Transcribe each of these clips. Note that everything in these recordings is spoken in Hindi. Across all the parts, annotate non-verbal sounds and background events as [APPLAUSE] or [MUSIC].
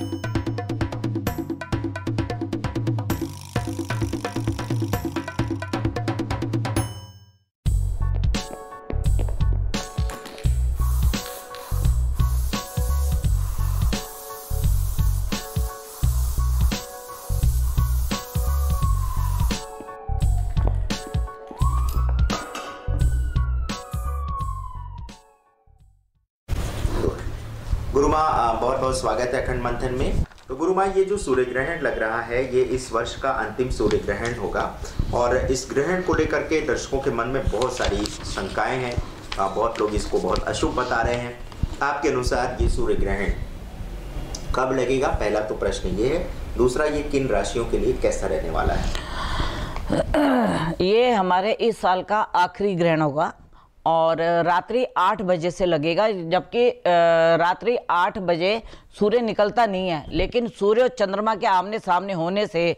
Bye. गुरु माँ बहुत बहुत स्वागत है अखंड मंथन में तो गुरु माँ ये जो सूर्य ग्रहण लग रहा है ये इस वर्ष का अंतिम सूर्य ग्रहण होगा और इस ग्रहण को लेकर के दर्शकों के मन में बहुत सारी शंकाएं हैं बहुत लोग इसको बहुत अशुभ बता रहे हैं आपके अनुसार ये सूर्य ग्रहण कब लगेगा पहला तो प्रश्न ये है दूसरा ये किन राशियों के लिए कैसा रहने वाला है [CLEARS THROAT] ये हमारे इस साल का आखिरी ग्रहण होगा और रात्रि आठ बजे से लगेगा जबकि रात्रि आठ बजे सूर्य निकलता नहीं है लेकिन सूर्य और चंद्रमा के आमने सामने होने से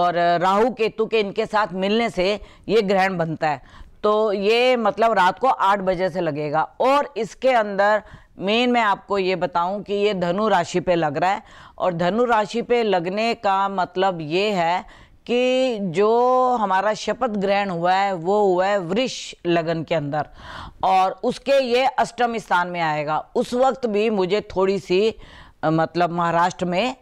और राहु केतु के इनके साथ मिलने से ये ग्रहण बनता है तो ये मतलब रात को आठ बजे से लगेगा और इसके अंदर मेन मैं आपको ये बताऊं कि ये धनु राशि पे लग रहा है और धनु राशि पे लगने का मतलब ये है कि जो हमारा शपथ ग्रहण हुआ है वो हुआ है वृक्ष लगन के अंदर और उसके ये अष्टम स्थान में आएगा उस वक्त भी मुझे थोड़ी सी मतलब महाराष्ट्र में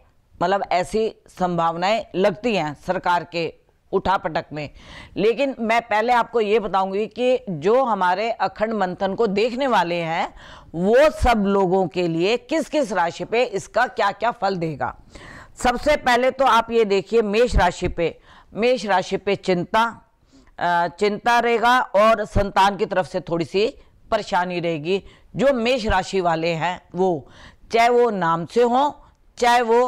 मतलब ऐसी संभावनाएं लगती हैं सरकार के उठा पटक में लेकिन मैं पहले आपको ये बताऊंगी कि जो हमारे अखंड मंथन को देखने वाले हैं वो सब लोगों के लिए किस किस राशि पे इसका क्या क्या फल देगा सबसे पहले तो आप ये देखिए मेष राशि पे मेष राशि पे चिंता चिंता रहेगा और संतान की तरफ से थोड़ी सी परेशानी रहेगी जो मेष राशि वाले हैं वो चाहे वो नाम से हो चाहे वो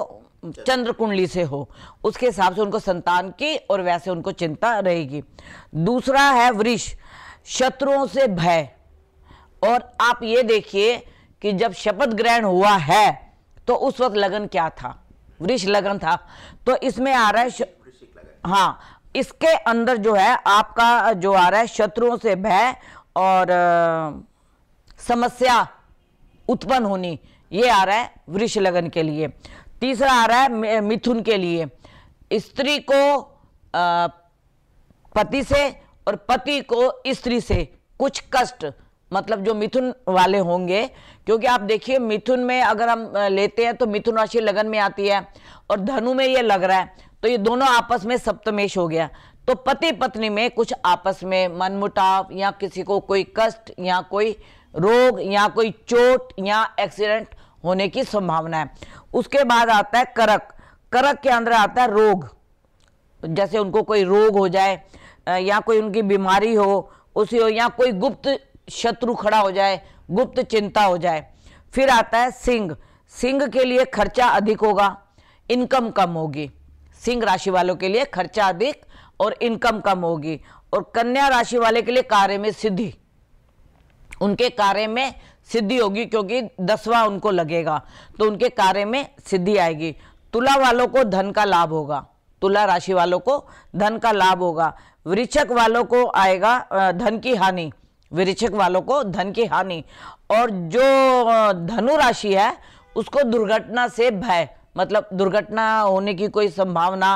चंद्र कुंडली से हो उसके हिसाब से उनको संतान की और वैसे उनको चिंता रहेगी दूसरा है वृष शत्रुओं से भय और आप ये देखिए कि जब शपथ ग्रहण हुआ है तो उस वक्त लगन क्या था वृक्ष लगन था तो इसमें आ रहा है हाँ इसके अंदर जो है आपका जो आ रहा है शत्रुओं से भय और आ, समस्या उत्पन्न होनी ये आ रहा है वृक्ष लगन के लिए तीसरा आ रहा है मिथुन के लिए स्त्री को पति से और पति को स्त्री से कुछ कष्ट मतलब जो मिथुन वाले होंगे क्योंकि आप देखिए मिथुन में अगर हम लेते हैं तो मिथुन राशि लगन में आती है और धनु में ये लग रहा है तो ये दोनों आपस में सप्तमेश हो गया तो पति पत्नी में कुछ आपस में मनमुटाव या किसी को कोई कष्ट या कोई रोग या कोई चोट या एक्सीडेंट होने की संभावना है उसके बाद आता है करक करक के अंदर आता है रोग जैसे उनको कोई रोग हो जाए या कोई उनकी बीमारी हो उसी हो या कोई गुप्त शत्रु खड़ा हो जाए गुप्त चिंता हो जाए फिर आता है सिंह सिंह के लिए खर्चा अधिक होगा इनकम कम होगी सिंह राशि वालों के लिए खर्चा अधिक और इनकम कम होगी और कन्या राशि वाले के लिए कार्य में सिद्धि उनके कार्य में सिद्धि होगी क्योंकि दसवां उनको लगेगा तो उनके कार्य में सिद्धि आएगी तुला वालों को धन का लाभ होगा तुला राशि वालों को धन का लाभ होगा वृक्षक वालों को आएगा धन की हानि वृश्चिक वालों को धन की हानि और जो धनु राशि है उसको दुर्घटना से भय मतलब दुर्घटना होने की कोई संभावना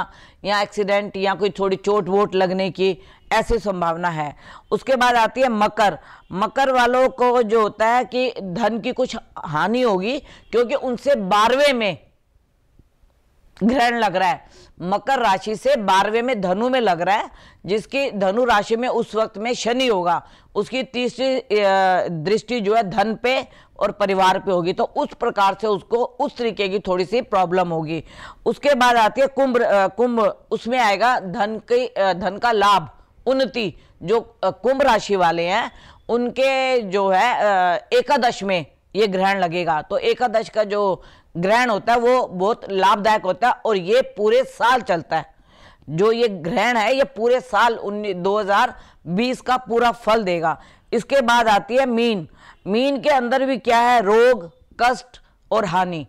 या एक्सीडेंट या कोई थोड़ी चोट वोट लगने की ऐसी संभावना है उसके बाद आती है मकर मकर वालों को जो होता है कि धन की कुछ हानि होगी क्योंकि उनसे बारहवें में ग्रहण लग रहा है मकर राशि से बारहवें में धनु में लग रहा है जिसकी धनु राशि में उस वक्त में शनि होगा उसकी तीसरी दृष्टि जो है धन पे और परिवार पे होगी तो उस प्रकार से उसको उस तरीके की थोड़ी सी प्रॉब्लम होगी उसके बाद आती है कुंभ कुंभ उसमें आएगा धन की धन का लाभ उन्नति जो कुंभ राशि वाले हैं उनके जो है एकादश में ये ग्रहण लगेगा तो एकादश का जो ग्रहण होता है वो बहुत लाभदायक होता है और ये पूरे साल चलता है जो ये ग्रहण है ये पूरे साल उन्नीस दो का पूरा फल देगा इसके बाद आती है मीन मीन के अंदर भी क्या है रोग कष्ट और हानि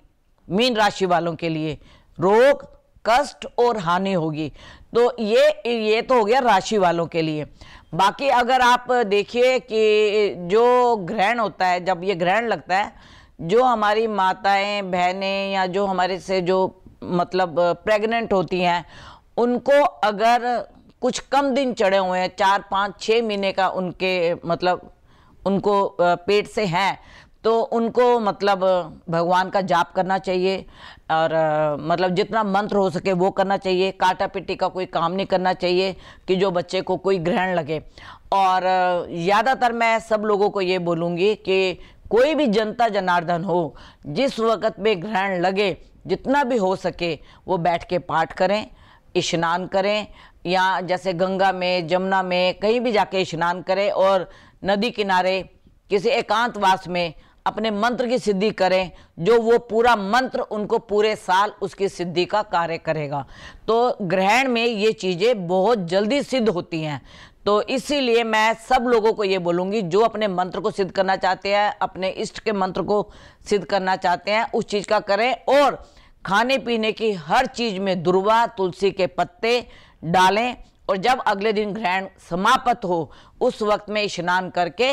मीन राशि वालों के लिए रोग कष्ट और हानि होगी तो ये ये तो हो गया राशि वालों के लिए बाकी अगर आप देखिए कि जो ग्रहण होता है जब ये ग्रहण लगता है जो हमारी माताएं बहनें या जो हमारे से जो मतलब प्रेग्नेंट होती हैं उनको अगर कुछ कम दिन चढ़े हुए हैं चार पाँच छः महीने का उनके मतलब उनको पेट से हैं तो उनको मतलब भगवान का जाप करना चाहिए और मतलब जितना मंत्र हो सके वो करना चाहिए काटा पिट्टी का कोई काम नहीं करना चाहिए कि जो बच्चे को कोई ग्रहण लगे और ज़्यादातर मैं सब लोगों को ये बोलूँगी कि कोई भी जनता जनार्दन हो जिस वक़्त में ग्रहण लगे जितना भी हो सके वो बैठ के पाठ करें स्नान करें या जैसे गंगा में जमुना में कहीं भी जाके स्नान करें और नदी किनारे किसी एकांतवास में अपने मंत्र की सिद्धि करें जो वो पूरा मंत्र उनको पूरे साल उसकी सिद्धि का कार्य करेगा तो ग्रहण में ये चीज़ें बहुत जल्दी सिद्ध होती हैं तो इसीलिए मैं सब लोगों को ये बोलूँगी जो अपने मंत्र को सिद्ध करना चाहते हैं अपने इष्ट के मंत्र को सिद्ध करना चाहते हैं उस चीज़ का करें और खाने पीने की हर चीज़ में दुर्वा तुलसी के पत्ते डालें और जब अगले दिन ग्रहण समाप्त हो उस वक्त में स्नान करके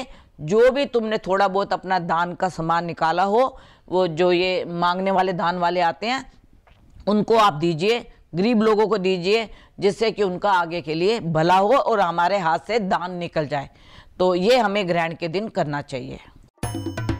जो भी तुमने थोड़ा बहुत अपना दान का सामान निकाला हो वो जो ये मांगने वाले दान वाले आते हैं उनको आप दीजिए गरीब लोगों को दीजिए जिससे कि उनका आगे के लिए भला हो और हमारे हाथ से दान निकल जाए तो ये हमें ग्रहण के दिन करना चाहिए